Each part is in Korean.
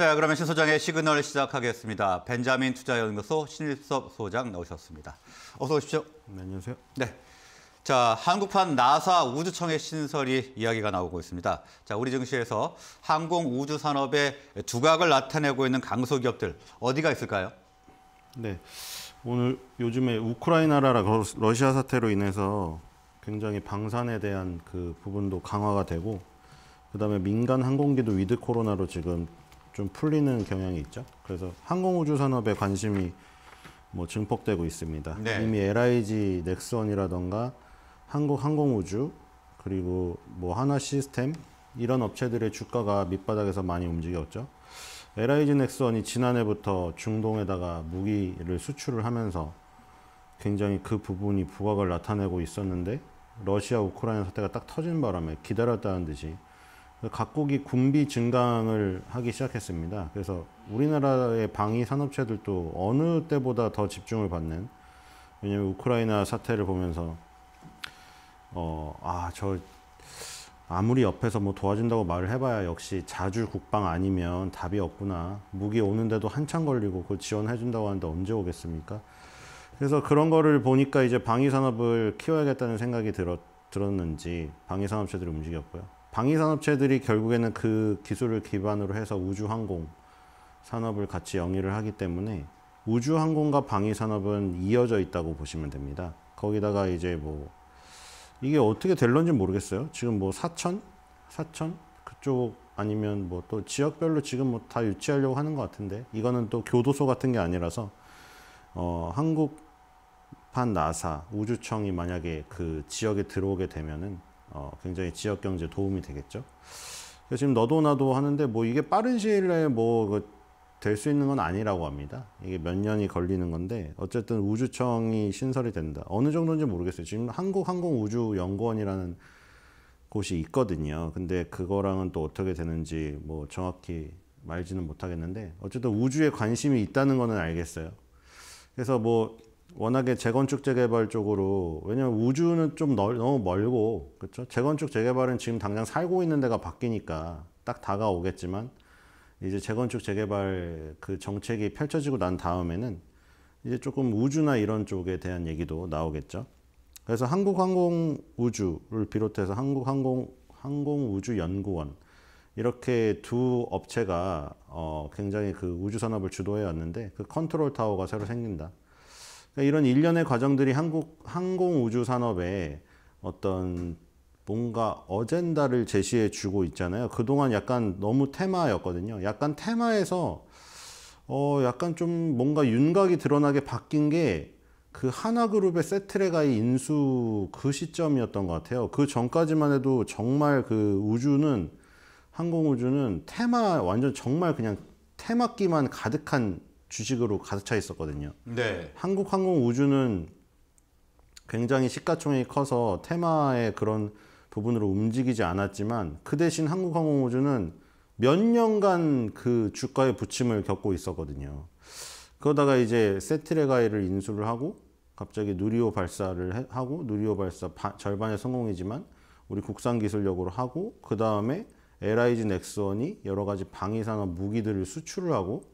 네, 그러면 신 소장의 시그널 시작하겠습니다. 벤자민 투자연구소 신일섭 소장 나오셨습니다. 어서 오십시오. 네, 안녕하세요. 네. 자, 한국판 나사 우주청의 신설이 이야기가 나오고 있습니다. 자, 우리 증시에서 항공 우주 산업의 두각을 나타내고 있는 강소기업들 어디가 있을까요? 네. 오늘 요즘에 우크라이나라 러시아 사태로 인해서 굉장히 방산에 대한 그 부분도 강화가 되고 그다음에 민간 항공기도 위드 코로나로 지금 좀 풀리는 경향이 있죠. 그래서 항공우주 산업에 관심이 뭐 증폭되고 있습니다. 네. 이미 LIG, 넥슨이라던가 스 한국 항공우주 그리고 뭐 하나 시스템 이런 업체들의 주가가 밑바닥에서 많이 움직였죠. LIG 넥슨이 스 지난해부터 중동에다가 무기를 수출을 하면서 굉장히 그 부분이 부각을 나타내고 있었는데 러시아 우크라이나 사태가 딱 터진 바람에 기다렸다는 듯이 각국이 군비 증강을 하기 시작했습니다. 그래서 우리나라의 방위 산업체들도 어느 때보다 더 집중을 받는 왜냐면 우크라이나 사태를 보면서 어, 아, 저 아무리 옆에서 뭐 도와준다고 말을 해봐야 역시 자주 국방 아니면 답이 없구나. 무기 오는데도 한참 걸리고 그 지원해준다고 하는데 언제 오겠습니까? 그래서 그런 거를 보니까 이제 방위산업을 키워야겠다는 생각이 들었, 들었는지 방위산업체들이 움직였고요. 방위산업체들이 결국에는 그 기술을 기반으로 해서 우주항공 산업을 같이 영위를 하기 때문에 우주항공과 방위산업은 이어져 있다고 보시면 됩니다. 거기다가 이제 뭐 이게 어떻게 될런지 모르겠어요. 지금 뭐 사천? 사천? 그쪽 아니면 뭐 또 지역별로 지금 뭐 다 유치하려고 하는 것 같은데 이거는 또 교도소 같은 게 아니라서 어, 한국판 나사 우주청이 만약에 그 지역에 들어오게 되면은 어, 굉장히 지역 경제에 도움이 되겠죠. 지금 너도 나도 하는데 뭐 이게 빠른 시일 내에 뭐 될수 그 있는 건 아니라고 합니다. 이게 몇 년이 걸리는 건데 어쨌든 우주청이 신설이 된다. 어느 정도인지 모르겠어요. 지금 한국항공우주연구원이라는 곳이 있거든요. 근데 그거랑은 또 어떻게 되는지 뭐 정확히 말지는 못하겠는데 어쨌든 우주에 관심이 있다는 거는 알겠어요. 그래서 뭐 워낙에 재건축 재개발 쪽으로 왜냐면 우주는 좀 넓, 너무 멀고 그렇죠 재건축 재개발은 지금 당장 살고 있는 데가 바뀌니까 딱 다가오겠지만 이제 재건축 재개발 그 정책이 펼쳐지고 난 다음에는 이제 조금 우주나 이런 쪽에 대한 얘기도 나오겠죠 그래서 한국항공우주를 비롯해서 한국항공항공우주연구원 이렇게 두 업체가 어 굉장히 그 우주산업을 주도해 왔는데 그 컨트롤 타워가 새로 생긴다 그러니까 이런 일련의 과정들이 한국 항공 우주 산업에 어떤 뭔가 어젠다를 제시해 주고 있잖아요. 그동안 약간 너무 테마였거든요. 약간 테마에서 어 약간 좀 뭔가 윤곽이 드러나게 바뀐 게 그 하나그룹의 세트레가의 인수 그 시점이었던 것 같아요. 그 전까지만 해도 정말 그 우주는 항공우주는 테마 완전 정말 그냥 테마끼만 가득한 주식으로 가득 차 있었거든요. 네. 한국항공우주는 굉장히 시가총이 커서 테마의 그런 부분으로 움직이지 않았지만 그 대신 한국항공우주는 몇 년간 그 주가의 부침을 겪고 있었거든요. 그러다가 이제 세트레가이를 인수를 하고 갑자기 누리호 발사를 하고 누리호 발사 바, 절반의 성공이지만 우리 국산 기술력으로 하고 그 다음에 LIG 넥스원이 여러 가지 방위산업 무기들을 수출을 하고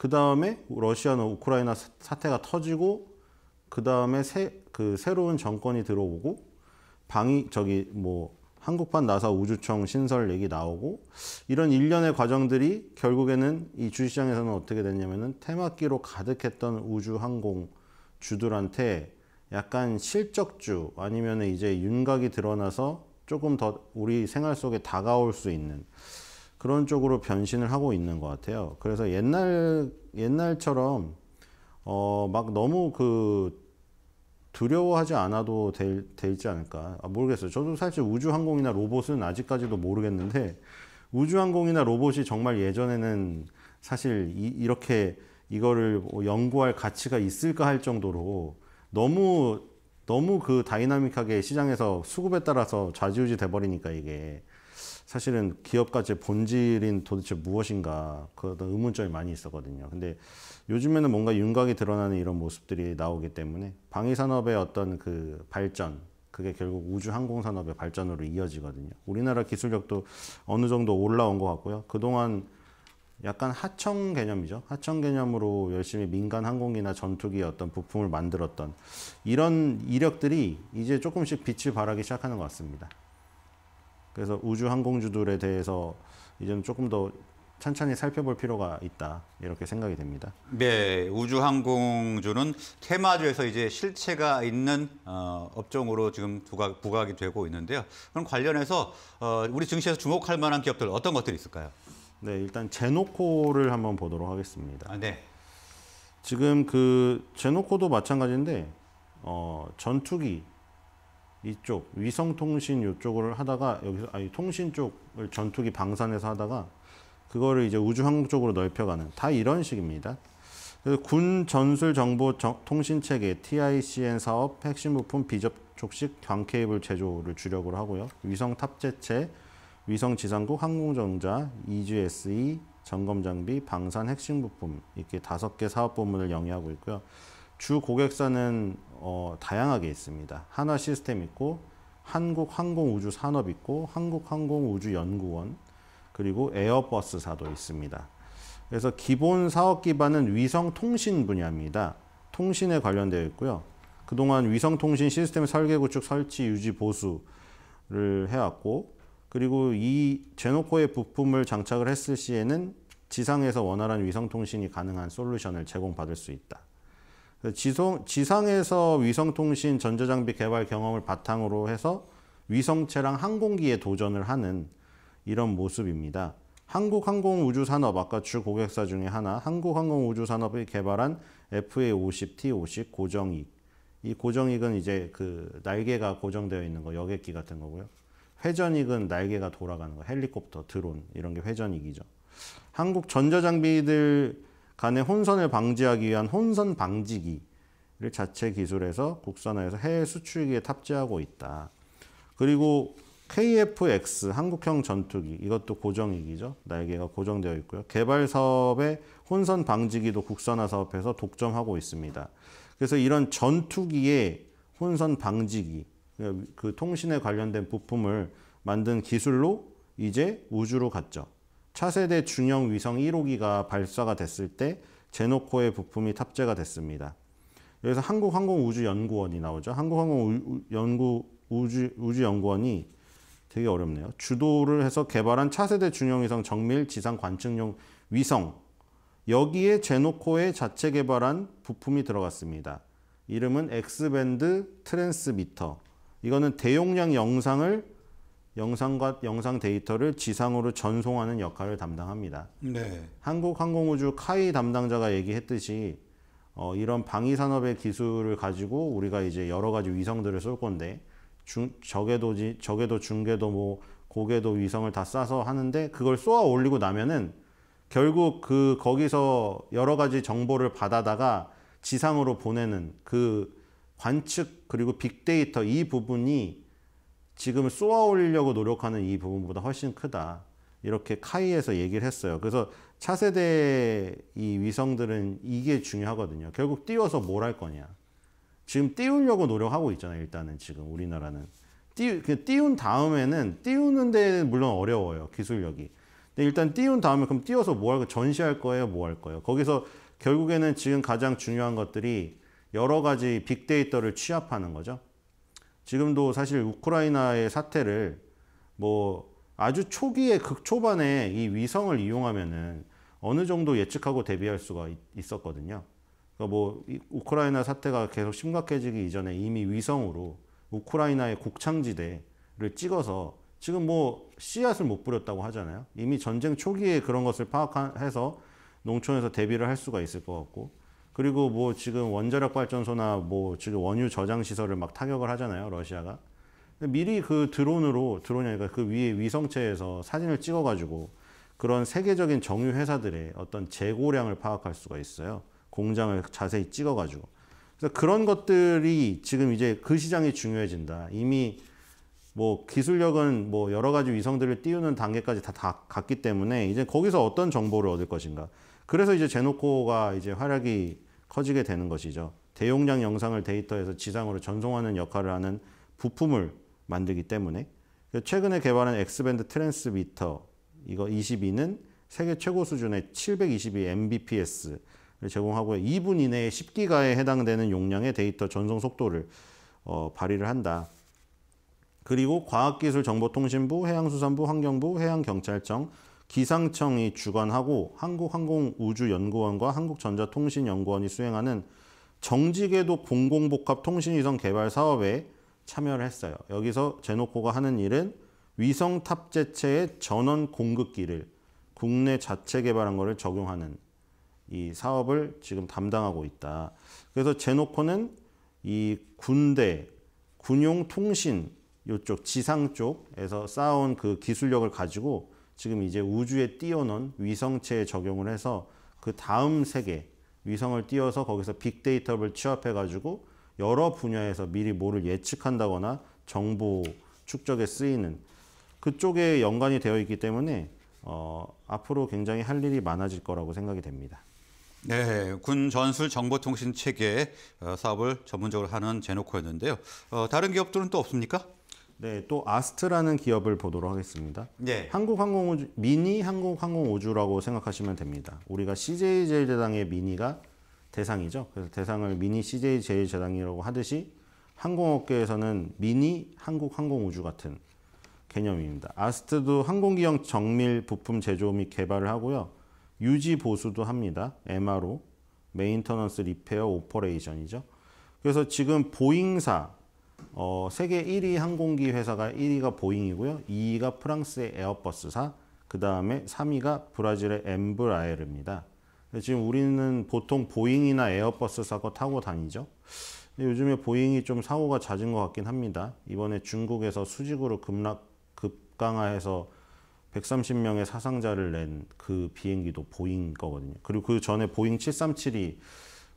그 다음에 러시아는 우크라이나 사태가 터지고 그 다음에 새 그 새로운 정권이 들어오고 방위 저기 뭐 한국판 나사 우주청 신설 얘기 나오고 이런 일련의 과정들이 결국에는 이 주시장에서는 어떻게 됐냐면은 테마기로 가득했던 우주항공 주들한테 약간 실적주 아니면 이제 윤곽이 드러나서 조금 더 우리 생활 속에 다가올 수 있는 그런 쪽으로 변신을 하고 있는 것 같아요. 그래서 옛날 옛날처럼 어막 너무 그 두려워하지 않아도 될, 되지 않을까 아, 모르겠어요. 저도 사실 우주항공이나 로봇은 아직까지도 모르겠는데 우주항공이나 로봇이 정말 예전에는 사실 이, 렇게 이거를 연구할 가치가 있을까 할 정도로 너무 너무 그 다이나믹하게 시장에서 수급에 따라서 좌지우지 돼버리니까 이게 사실은 기업 가치의 본질인 도대체 무엇인가 그런 의문점이 많이 있었거든요. 근데 요즘에는 뭔가 윤곽이 드러나는 이런 모습들이 나오기 때문에 방위 산업의 어떤 그 발전 그게 결국 우주 항공 산업의 발전으로 이어지거든요. 우리나라 기술력도 어느 정도 올라온 것 같고요. 그동안 약간 하청 개념이죠. 하청 개념으로 열심히 민간 항공기나 전투기의 어떤 부품을 만들었던 이런 이력들이 이제 조금씩 빛을 발하기 시작하는 것 같습니다. 그래서 우주 항공주들에 대해서 이제는 조금 더 천천히 살펴볼 필요가 있다 이렇게 생각이 됩니다. 네, 우주 항공주는 테마주에서 이제 실체가 있는 어, 업종으로 지금 부각, 부각이 되고 있는데요. 그럼 관련해서 어, 우리 증시에서 주목할 만한 기업들 어떤 것들이 있을까요? 네, 일단 제노코를 한번 보도록 하겠습니다. 아, 네. 지금 그 제노코도 마찬가지인데 어, 전투기 이쪽 위성통신 이쪽을 하다가 여기서 아니 통신 쪽을 전투기 방산에서 하다가 그거를 이제 우주항공 쪽으로 넓혀가는 다 이런 식입니다. 군 전술 정보 통신 체계 TICN 사업 핵심 부품 비접촉식 광 케이블 제조를 주력으로 하고요. 위성 탑재체, 위성 지상국 항공정자, EGSE, e, 점검 장비, 방산 핵심 부품 이렇게 다섯 개 사업 부문을 영위하고 있고요. 주 고객사는 어, 다양하게 있습니다. 하나 시스템 있고 한국항공우주산업 있고 한국항공우주연구원 그리고 에어버스사도 있습니다. 그래서 기본 사업 기반은 위성통신 분야입니다. 통신에 관련되어 있고요. 그동안 위성통신 시스템 설계 구축 설치 유지 보수를 해왔고 그리고 이 제노코의 부품을 장착을 했을 시에는 지상에서 원활한 위성통신이 가능한 솔루션을 제공받을 수 있다. 지성, 지상에서 위성통신 전자장비 개발 경험을 바탕으로 해서 위성체랑 항공기에 도전을 하는 이런 모습입니다. 한국항공우주산업 아까 주 고객사 중에 하나 한국항공우주산업이 개발한 FA50T50 고정익 이 고정익은 이제 그 날개가 고정되어 있는 거 여객기 같은 거고요 회전익은 날개가 돌아가는 거 헬리콥터 드론 이런 게 회전익이죠 한국 전자장비들 간의 혼선을 방지하기 위한 혼선 방지기를 자체 기술에서 국산화해서 해외 수출기에 탑재하고 있다. 그리고 KF-X 한국형 전투기 이것도 고정이기죠. 날개가 고정되어 있고요. 개발 사업의 혼선 방지기도 국산화 사업에서 독점하고 있습니다. 그래서 이런 전투기의 혼선 방지기 그 통신에 관련된 부품을 만든 기술로 이제 우주로 갔죠. 차세대 중형 위성 1호기가 발사가 됐을 때 제노코의 부품이 탑재가 됐습니다. 여기서 한국항공우주연구원이 나오죠. 한국항공우주연구원이 되게 어렵네요. 주도를 해서 개발한 차세대 중형위성 정밀 지상 관측용 위성 여기에 제노코의 자체 개발한 부품이 들어갔습니다. 이름은 엑밴드 트랜스미터. 이거는 대용량 영상을 영상과 영상 데이터를 지상으로 전송하는 역할을 담당합니다. 네. 한국항공우주 카이 담당자가 얘기했듯이 어, 이런 방위 산업의 기술을 가지고 우리가 이제 여러 가지 위성들을 쏠 건데 중, 저궤도 저궤도 중궤도 뭐 고궤도 위성을 다 싸서 하는데 그걸 쏘아 올리고 나면은 결국 그 거기서 여러 가지 정보를 받아다가 지상으로 보내는 그 관측 그리고 빅데이터 이 부분이 지금 쏘아 올리려고 노력하는 이 부분보다 훨씬 크다. 이렇게 카이에서 얘기를 했어요. 그래서 차세대 이 위성들은 이게 중요하거든요. 결국 띄워서 뭘 할 거냐. 지금 띄우려고 노력하고 있잖아요. 일단은 지금 우리나라는. 띄우, 그 띄운 다음에는 띄우는 데 물론 어려워요. 기술력이. 근데 일단 띄운 다음에 그럼 띄워서 뭐 할거 전시할 거예요? 뭐 할 거예요? 거기서 결국에는 지금 가장 중요한 것들이 여러 가지 빅데이터를 취합하는 거죠. 지금도 사실 우크라이나의 사태를 뭐 아주 초기에 극초반에 이 위성을 이용하면은 어느 정도 예측하고 대비할 수가 있었거든요. 그러니까 뭐 우크라이나 사태가 계속 심각해지기 이전에 이미 위성으로 우크라이나의 곡창지대를 찍어서 지금 뭐 씨앗을 못 뿌렸다고 하잖아요. 이미 전쟁 초기에 그런 것을 파악해서 농촌에서 대비를 할 수가 있을 것 같고 그리고 뭐 지금 원자력 발전소나 뭐 지금 원유 저장 시설을 막 타격을 하잖아요, 러시아가. 미리 그 드론으로 드론이니까 그 위에 위성체에서 사진을 찍어가지고 그런 세계적인 정유 회사들의 어떤 재고량을 파악할 수가 있어요. 공장을 자세히 찍어가지고. 그래서 그런 것들이 지금 이제 그 시장이 중요해진다. 이미 뭐 기술력은 뭐 여러 가지 위성들을 띄우는 단계까지 다, 다 갔기 때문에 이제 거기서 어떤 정보를 얻을 것인가. 그래서 이제 제노코가 이제 활약이 커지게 되는 것이죠. 대용량 영상을 데이터에서 지상으로 전송하는 역할을 하는 부품을 만들기 때문에 최근에 개발한 엑밴드 트랜스미터 이거 22는 세계 최고 수준의 722 mbps를 제공하고 2분 이내에 10기가에 해당되는 용량의 데이터 전송 속도를 어, 발휘를 한다. 그리고 과학기술정보통신부, 해양수산부, 환경부, 해양경찰청, 기상청이 주관하고 한국항공우주연구원과 한국전자통신연구원이 수행하는 정지궤도 공공복합 통신위성 개발 사업에 참여를 했어요. 여기서 제노코가 하는 일은 위성 탑재체의 전원 공급기를 국내 자체 개발한 것을 적용하는 이 사업을 지금 담당하고 있다. 그래서 제노코는 이 군대, 군용 통신 이쪽 지상 쪽에서 쌓아온 그 기술력을 가지고 지금 이제 우주에 띄어놓은 위성체에 적용을 해서 그 다음 세계 위성을 띄어서 거기서 빅데이터를 취합해가지고 여러 분야에서 미리 뭐를 예측한다거나 정보 축적에 쓰이는 그쪽에 연관이 되어 있기 때문에 어, 앞으로 굉장히 할 일이 많아질 거라고 생각이 됩니다. 네, 군 전술 정보통신 체계 어, 사업을 전문적으로 하는 제노코였는데요. 어, 다른 기업들은 또 없습니까? 네, 또 아스트라는 기업을 보도록 하겠습니다. 네. 한국항공우주, 미니 한국항공우주라고 생각하시면 됩니다. 우리가 CJ제일제당의 미니가 대상이죠. 그래서 대상을 미니 CJ제일제당이라고 하듯이 항공업계에서는 미니 한국항공우주 같은 개념입니다. 아스트도 항공기형 정밀 부품 제조 및 개발을 하고요. 유지 보수도 합니다. MRO, 메인터넌스 리페어 오퍼레이션이죠. 그래서 지금 보잉사, 어, 세계 1위 항공기 회사가 1위가 보잉이고요. 2위가 프랑스의 에어버스사, 그 다음에 3위가 브라질의 엠브라엘입니다. 지금 우리는 보통 보잉이나 에어버스 사고 타고 다니죠. 요즘에 보잉이 좀 사고가 잦은 것 같긴 합니다. 이번에 중국에서 수직으로 급락, 급강하해서 130명의 사상자를 낸 그 비행기도 보잉 거거든요. 그리고 그 전에 보잉 737이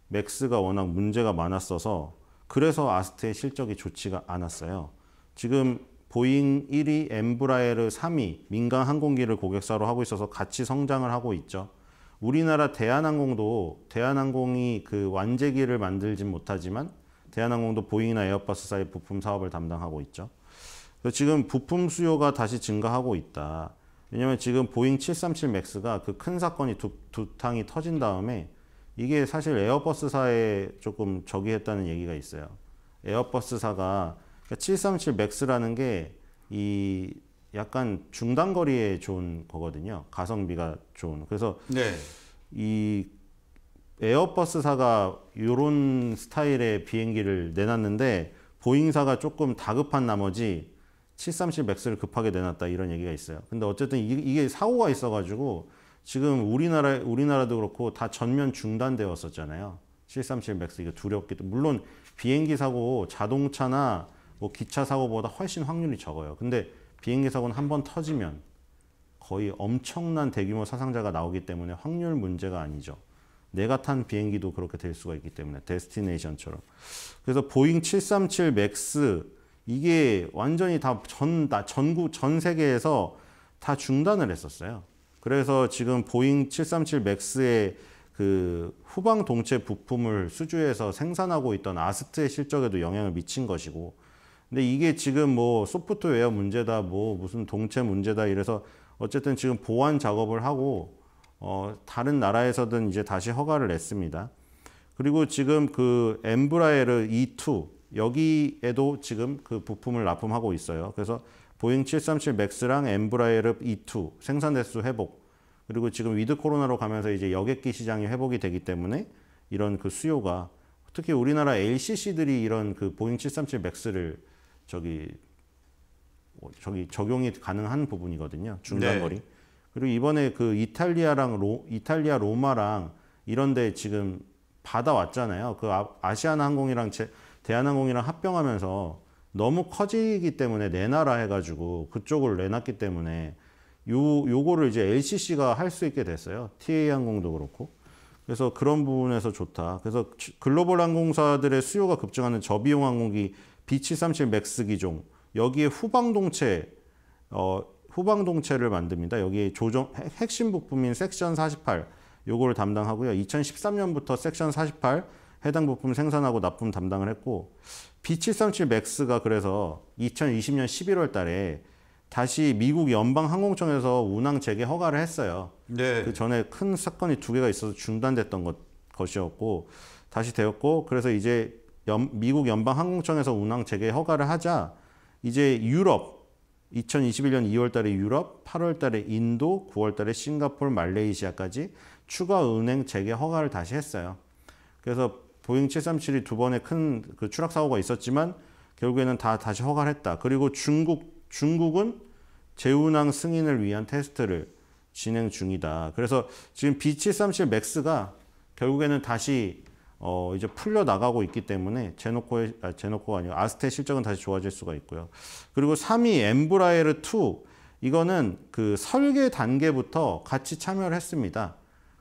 맥스가 워낙 문제가 많았어서 그래서 아스트의 실적이 좋지가 않았어요. 지금 보잉 1위, 엠브라에르 3위, 민간 항공기를 고객사로 하고 있어서 같이 성장을 하고 있죠. 우리나라 대한항공도 대한항공이 그 완제기를 만들진 못하지만 대한항공도 보잉이나 에어버스 사이 부품 사업을 담당하고 있죠. 지금 부품 수요가 다시 증가하고 있다. 왜냐면 지금 보잉 737 맥스가 그 큰 사건이 두, 두 탕이 터진 다음에 이게 사실 에어버스사에 조금 적이했다는 얘기가 있어요. 에어버스사가 737 그러니까 맥스라는 게 이 약간 중단 거리에 좋은 거거든요. 가성비가 좋은. 그래서 네. 이 에어버스사가 이런 스타일의 비행기를 내놨는데 보잉사가 조금 다급한 나머지 737 맥스를 급하게 내놨다 이런 얘기가 있어요. 근데 어쨌든 이, 게 사고가 있어가지고 지금 우리나라 우리나라도 그렇고 다 전면 중단되었었잖아요. 737 맥스 이거 두렵기 도 물론 비행기 사고 자동차나 뭐 기차 사고보다 훨씬 확률이 적어요. 근데 비행기 사고는 한 번 터지면 거의 엄청난 대규모 사상자가 나오기 때문에 확률 문제가 아니죠. 내가 탄 비행기도 그렇게 될 수가 있기 때문에 데스티네이션처럼. 그래서 보잉 737 맥스 이게 완전히 다전 전국 전 세계에서 다 중단을 했었어요. 그래서 지금 보잉 737 맥스의 그 후방 동체 부품을 수주해서 생산하고 있던 아스트의 실적에도 영향을 미친 것이고 근데 이게 지금 뭐 소프트웨어 문제다 뭐 무슨 동체 문제다 이래서 어쨌든 지금 보완 작업을 하고 어 다른 나라에서든 이제 다시 허가를 냈습니다. 그리고 지금 그 엠브라에르 E2 여기에도 지금 그 부품을 납품하고 있어요. 그래서 보잉 737 맥스랑 엠브라이르 E2 생산 대수 회복 그리고 지금 위드 코로나로 가면서 이제 여객기 시장이 회복이 되기 때문에 이런 그 수요가 특히 우리나라 LCC들이 이런 그 보잉 737 맥스를 저기 저기 적용이 가능한 부분이거든요 중간거리 네. 그리고 이번에 그 이탈리아랑 로 이탈리아 로마랑 이런데 지금 받아왔잖아요 그 아, 시아나 항공이랑 제, 대한항공이랑 합병하면서 너무 커지기 때문에 내놔라 해가지고 그쪽을 내놨기 때문에 요, 요거를 이제 LCC가 할 수 있게 됐어요. TA항공도 그렇고. 그래서 그런 부분에서 좋다. 그래서 글로벌 항공사들의 수요가 급증하는 저비용 항공기 B737 맥스 기종 여기에 후방동체 어, 후방동체를 만듭니다. 여기 조정 핵심 부품인 섹션 48 요거를 담당하고요. 2013년부터 섹션 48 해당 부품 생산하고 납품 담당을 했고 B737 맥스가 그래서 2020년 11월 달에 다시 미국 연방 항공청에서 운항 재개 허가를 했어요. 네. 그 전에 큰 사건이 두 개가 있어서 중단됐던 것, 것이었고 다시 되었고 그래서 이제 연, 미국 연방 항공청에서 운항 재개 허가를 하자 이제 유럽 2021년 2월 달에 유럽, 8월 달에 인도, 9월 달에 싱가폴, 말레이시아까지 추가 은행 재개 허가를 다시 했어요. 그래서 보잉 737이 두 번의 큰 그 추락 사고가 있었지만 결국에는 다 다시 허가를 했다. 그리고 중국 중국은 재운항 승인을 위한 테스트를 진행 중이다. 그래서 지금 B737 맥스가 결국에는 다시 어 이제 풀려 나가고 있기 때문에 제노코의 아, 제노코가 아니고 아스테 실적은 다시 좋아질 수가 있고요. 그리고 3위 엠브라이르2 이거는 그 설계 단계부터 같이 참여를 했습니다.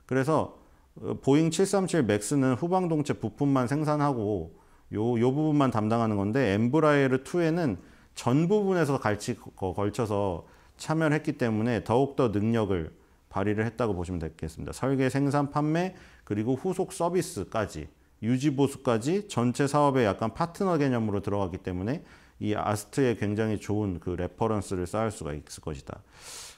그래서 어, 보잉 737 맥스는 후방동체 부품만 생산하고 요, 요 부분만 담당하는 건데 엠브라이르 2에는 전 부분에서 갈치, 걸쳐서 참여를 했기 때문에 더욱더 능력을 발휘를 했다고 보시면 되겠습니다. 설계, 생산, 판매, 그리고 후속 서비스까지 유지보수까지 전체 사업에 약간 파트너 개념으로 들어가기 때문에 이 아스트에 굉장히 좋은 그 레퍼런스를 쌓을 수가 있을 것이다.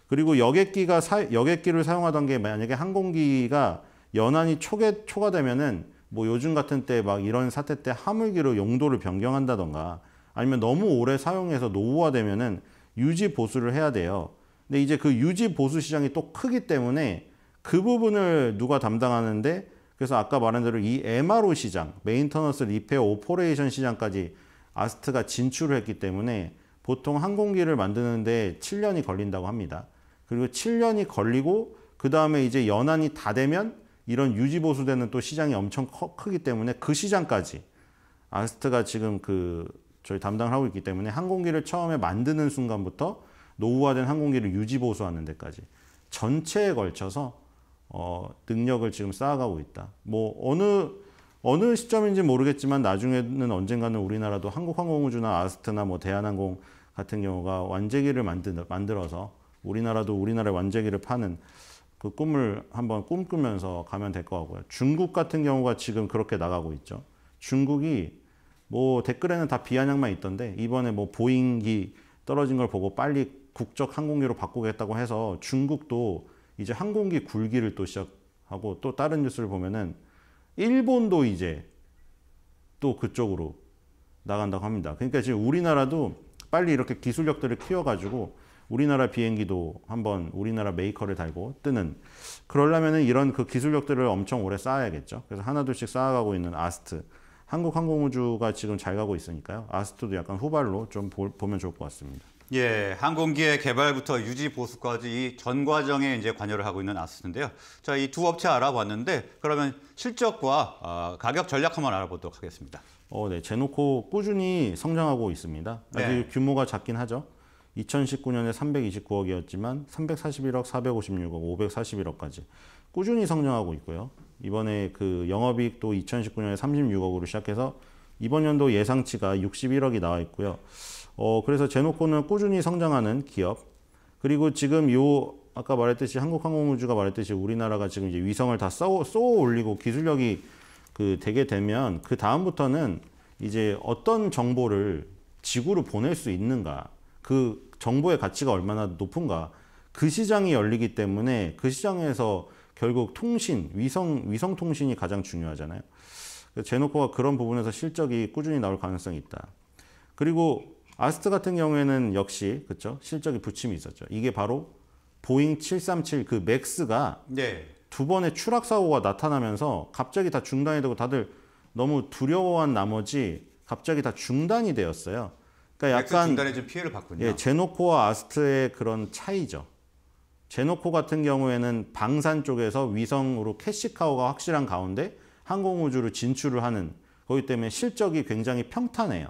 그리고 여객기가 사, 여객기를 사용하던 게 만약에 항공기가 연한이 초계, 초과되면은 뭐 요즘 같은 때 막 이런 사태 때 하물기로 용도를 변경한다던가 아니면 너무 오래 사용해서 노후화되면은 유지 보수를 해야 돼요. 근데 이제 그 유지 보수 시장이 또 크기 때문에 그 부분을 누가 담당하는데 그래서 아까 말한 대로 이 MRO 시장, 메인터너스 리페어 오퍼레이션 시장까지 아스트가 진출을 했기 때문에 보통 항공기를 만드는데 7년이 걸린다고 합니다. 그리고 7년이 걸리고 그 다음에 이제 연한이 다 되면 이런 유지보수되는 또 시장이 엄청 커, 크기 때문에 그 시장까지 아스트가 지금 그 저희 담당을 하고 있기 때문에 항공기를 처음에 만드는 순간부터 노후화된 항공기를 유지보수하는 데까지 전체에 걸쳐서 어, 능력을 지금 쌓아가고 있다. 뭐 어느 어느 시점인지 모르겠지만 나중에는 언젠가는 우리나라도 한국항공우주나 아스트나 뭐 대한항공 같은 경우가 완제기를 만드, 만들어서 우리나라도 우리나라의 완제기를 파는 그 꿈을 한번 꿈꾸면서 가면 될 것 같고요. 중국 같은 경우가 지금 그렇게 나가고 있죠. 중국이 뭐 댓글에는 다 비아냥만 있던데 이번에 뭐 보잉기 떨어진 걸 보고 빨리 국적 항공기로 바꾸겠다고 해서 중국도 이제 항공기 굴기를 또 시작하고 또 다른 뉴스를 보면은 일본도 이제 또 그쪽으로 나간다고 합니다. 그러니까 지금 우리나라도 빨리 이렇게 기술력들을 키워가지고 우리나라 비행기도 한번 우리나라 메이커를 달고 뜨는 그러려면 이런 그 기술력들을 엄청 오래 쌓아야겠죠. 그래서 하나둘씩 쌓아가고 있는 아스트 한국 항공우주가 지금 잘 가고 있으니까요. 아스트도 약간 후발로 좀 보, 보면 좋을 것 같습니다. 예, 항공기의 개발부터 유지 보수까지 이 전 과정에 이제 관여를 하고 있는 아스트인데요. 자, 이 두 업체 알아봤는데 그러면 실적과 어, 가격 전략 한번 알아보도록 하겠습니다. 어, 네, 제노코 꾸준히 성장하고 있습니다. 아직 네. 규모가 작긴 하죠. 2019년에 329억이었지만 341억, 456억, 541억까지 꾸준히 성장하고 있고요. 이번에 그 영업이익도 2019년에 36억으로 시작해서 이번 연도 예상치가 61억이 나와 있고요. 어, 그래서 제노코는 꾸준히 성장하는 기업. 그리고 지금 요 아까 말했듯이 한국항공우주가 말했듯이 우리나라가 지금 이제 위성을 다 쏘, 쏘 올리고 기술력이 그 되게 되면 그 다음부터는 이제 어떤 정보를 지구로 보낼 수 있는가 그 정보의 가치가 얼마나 높은가. 그 시장이 열리기 때문에 그 시장에서 결국 통신, 위성, 위성 통신이 가장 중요하잖아요. 제노코가 그런 부분에서 실적이 꾸준히 나올 가능성이 있다. 그리고 아스트 같은 경우에는 역시 그쵸 실적이 부침이 있었죠. 이게 바로 보잉 737 그 맥스가 네. 두 번의 추락 사고가 나타나면서 갑자기 다 중단이 되고 다들 너무 두려워한 나머지 갑자기 다 중단이 되었어요. 그러니까 네, 그 약간 중간에 좀 피해를 봤군요. 예, 제노코와 아스트의 그런 차이죠. 제노코 같은 경우에는 방산 쪽에서 위성으로 캐시카우가 확실한 가운데 항공우주로 진출을 하는 거기 때문에 실적이 굉장히 평탄해요.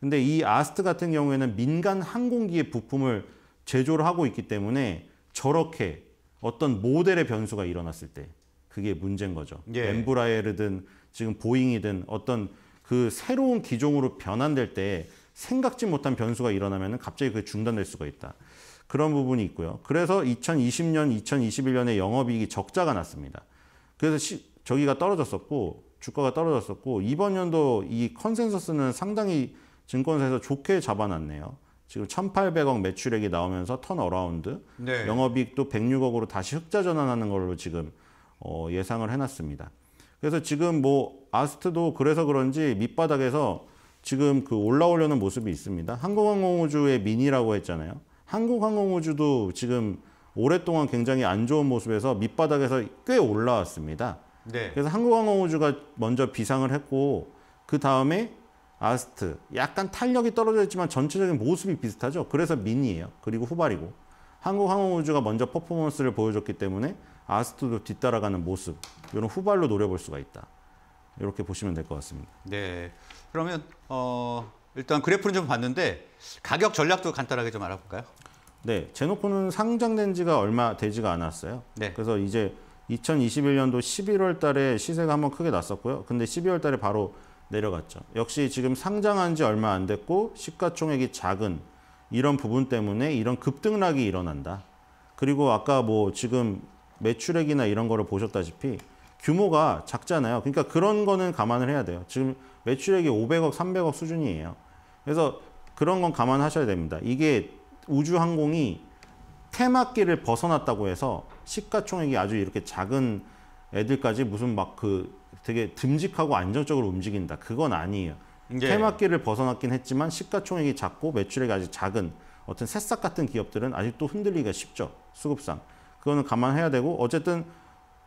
근데 이 아스트 같은 경우에는 민간 항공기의 부품을 제조를 하고 있기 때문에 저렇게 어떤 모델의 변수가 일어났을 때 그게 문제인 거죠. 예. 엠브라이어든 지금 보잉이든 어떤 그 새로운 기종으로 변환될 때 생각지 못한 변수가 일어나면 갑자기 그게 중단될 수가 있다. 그런 부분이 있고요. 그래서 2020년, 2021년에 영업이익이 적자가 났습니다. 그래서 시, 저기가 떨어졌었고 주가가 떨어졌었고 이번 연도 이 컨센서스는 상당히 증권사에서 좋게 잡아놨네요. 지금 1,800억 매출액이 나오면서 턴어라운드, 네. 영업이익도 106억으로 다시 흑자 전환하는 걸로 지금 어, 예상을 해놨습니다. 그래서 지금 뭐 아스트도 그래서 그런지 밑바닥에서 지금 그 올라오려는 모습이 있습니다. 한국항공우주의 미니라고 했잖아요. 한국항공우주도 지금 오랫동안 굉장히 안 좋은 모습에서 밑바닥에서 꽤 올라왔습니다. 네. 그래서 한국항공우주가 먼저 비상을 했고 그 다음에 아스트 약간 탄력이 떨어져 있지만 전체적인 모습이 비슷하죠. 그래서 미니예요. 그리고 후발이고 한국항공우주가 먼저 퍼포먼스를 보여줬기 때문에 아스트도 뒤따라가는 모습 이런 후발로 노려볼 수가 있다. 이렇게 보시면 될 것 같습니다. 네. 그러면 어, 일단 그래프는 좀 봤는데 가격 전략도 간단하게 좀 알아볼까요? 네, 제노코는 상장된 지가 얼마 되지가 않았어요. 네. 그래서 이제 2021년도 11월 달에 시세가 한번 크게 났었고요. 근데 12월 달에 바로 내려갔죠. 역시 지금 상장한 지 얼마 안 됐고 시가총액이 작은 이런 부분 때문에 이런 급등락이 일어난다. 그리고 아까 뭐 지금 매출액이나 이런 거를 보셨다시피 규모가 작잖아요. 그러니까 그런 거는 감안을 해야 돼요. 지금 매출액이 500억, 300억 수준이에요. 그래서 그런 건 감안하셔야 됩니다. 이게 우주항공이 테마끼를 벗어났다고 해서 시가총액이 아주 이렇게 작은 애들까지 무슨 막 그 되게 듬직하고 안정적으로 움직인다. 그건 아니에요. 예. 테마끼를 벗어났긴 했지만 시가총액이 작고 매출액이 아직 작은 어떤 새싹 같은 기업들은 아직도 흔들리기가 쉽죠. 수급상. 그거는 감안해야 되고 어쨌든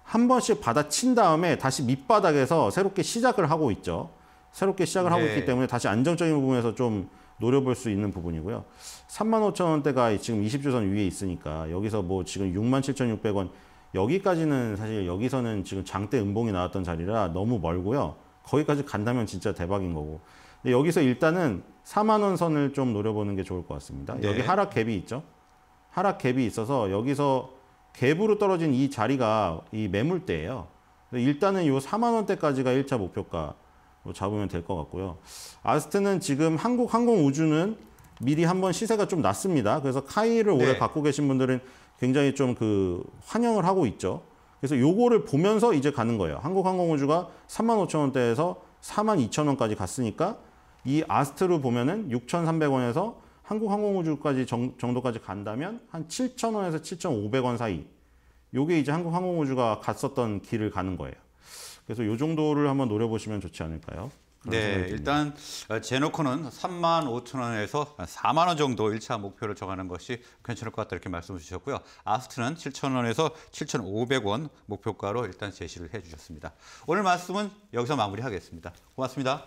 한 번씩 받아친 다음에 다시 밑바닥에서 새롭게 시작을 하고 있죠. 새롭게 시작을 하고 네. 있기 때문에 다시 안정적인 부분에서 좀 노려볼 수 있는 부분이고요. 3만 5천 원대가 지금 20주선 위에 있으니까 여기서 뭐 지금 6만 7,600원 여기까지는 사실 여기서는 지금 장대 음봉이 나왔던 자리라 너무 멀고요. 거기까지 간다면 진짜 대박인 거고. 근데 여기서 일단은 4만 원 선을 좀 노려보는 게 좋을 것 같습니다. 네. 여기 하락 갭이 있죠. 하락 갭이 있어서 여기서 갭으로 떨어진 이 자리가 이 매물대예요. 일단은 이 4만 원대까지가 1차 목표가 뭐 잡으면 될 것 같고요. 아스트는 지금 한국 항공우주는 미리 한번 시세가 좀 났습니다. 그래서 카이를 네. 오래 갖고 계신 분들은 굉장히 좀 그 환영을 하고 있죠. 그래서 요거를 보면서 이제 가는 거예요. 한국항공우주가 35,000원대에서 42,000원까지 갔으니까 이아스트를 보면은 6,300원에서 한국항공우주까지 정, 도까지 간다면 한 7,000원에서 7,500원 사이. 요게 이제 한국항공우주가 갔었던 길을 가는 거예요. 그래서 요 정도를 한번 노려보시면 좋지 않을까요? 네, 일단 어, 제노코는 3만 5천 원에서 4만 원 정도 1차 목표를 정하는 것이 괜찮을 것 같다 이렇게 말씀 주셨고요. 아스트는 7천 원에서 7,500원 목표가로 일단 제시를 해주셨습니다. 오늘 말씀은 여기서 마무리하겠습니다. 고맙습니다.